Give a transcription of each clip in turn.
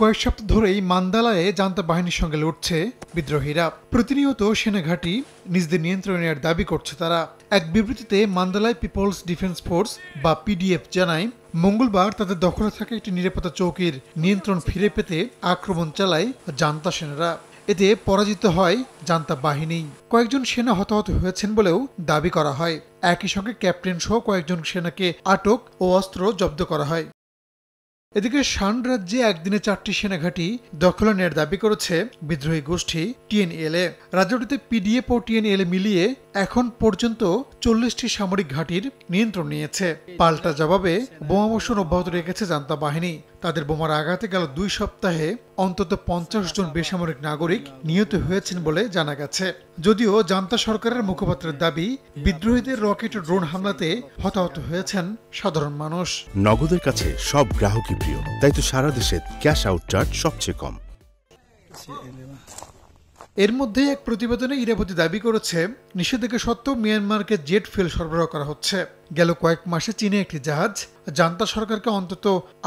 কয়েক সপ্তাহ ধরেই মান্দালায়ে জান্তা বাহিনীর সঙ্গে লড়ছে বিদ্রোহীরা প্রতিনিয়ত সেনাঘাঁটি নিজেদের নিয়ন্ত্রণে দাবি করছে তারা এক বিবৃতিতে মান্দালায় পিপলস ডিফেন্স ফোর্স বা পিডিএফ জানায় মঙ্গলবার তাদের দখলে থাকা একটি নিরাপত্তা চৌকির নিয়ন্ত্রণ ফিরে পেতে আক্রমণ চালায় জান্তা সেনারা এতে পরাজিত হয় জান্তা বাহিনী কয়েকজন সেনা হতাহত হয়েছেন বলেও দাবি করা হয় একই সঙ্গে ক্যাপ্টেন সহ কয়েকজন সেনাকে আটক ও অস্ত্র জব্দ করা হয় এদিকে শান রাজ্যে একদিনে চারটি সেনাঘাঁটি দখলনের দাবি করেছে বিদ্রোহী গোষ্ঠী টিএনএলএ রাজ্যটিতে পিডিএফ ও টিএনএলএ মিলিয়ে এখন পর্যন্ত চল্লিশটি সামরিক ঘাঁটির নিয়ন্ত্রণ নিয়েছে পাল্টা জবাবে বোমাবর্ষণ অব্যাহত রেখেছে জান্তা বাহিনী তাদের বোমার আঘাতে গেল দুই সপ্তাহে অন্তত পঞ্চাশ জন বেসামরিক নাগরিক নিহত হয়েছেন বলে জানা গেছে যদিও জান্তা সরকারের মুখপাত্রের দাবি বিদ্রোহীদের রকেট ড্রোন হামলাতে হতাহত হয়েছেন সাধারণ মানুষ নগদের কাছে সব গ্রাহকই প্রিয় তাই তো সারা দেশে ক্যাশ আউট চার্জ সবচেয়ে কম এর মধ্যে এক প্রতিবেদনে ইরাবতি দাবি করেছে নিষেধাজ্ঞা সত্ত্বেও মিয়ানমারকে জেট ফেল সরবরাহ করা হচ্ছে গেল কয়েক মাসে চীনে একটি জাহাজ জান্তা সরকারকে অন্তত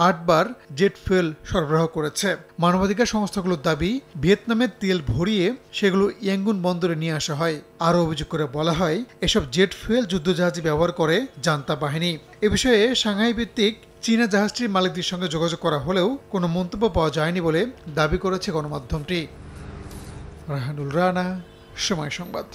আটবার জেট ফেল সরবরাহ করেছে মানবাধিকার সংস্থাগুলোর দাবি ভিয়েতনামের তেল ভরিয়ে সেগুলো ইয়াঙ্গুন বন্দরে নিয়ে আসা হয় আরও অভিযোগ করে বলা হয় এসব জেট ফুয়েল যুদ্ধজাহাজ ব্যবহার করে জান্তা বাহিনী এ বিষয়ে সাংহাই ভিত্তিক চীনা জাহাজটির মালিকদের সঙ্গে যোগাযোগ করা হলেও কোনো মন্তব্য পাওয়া যায়নি বলে দাবি করেছে গণমাধ্যমটি রাহানুল রানা সময় সংবাদ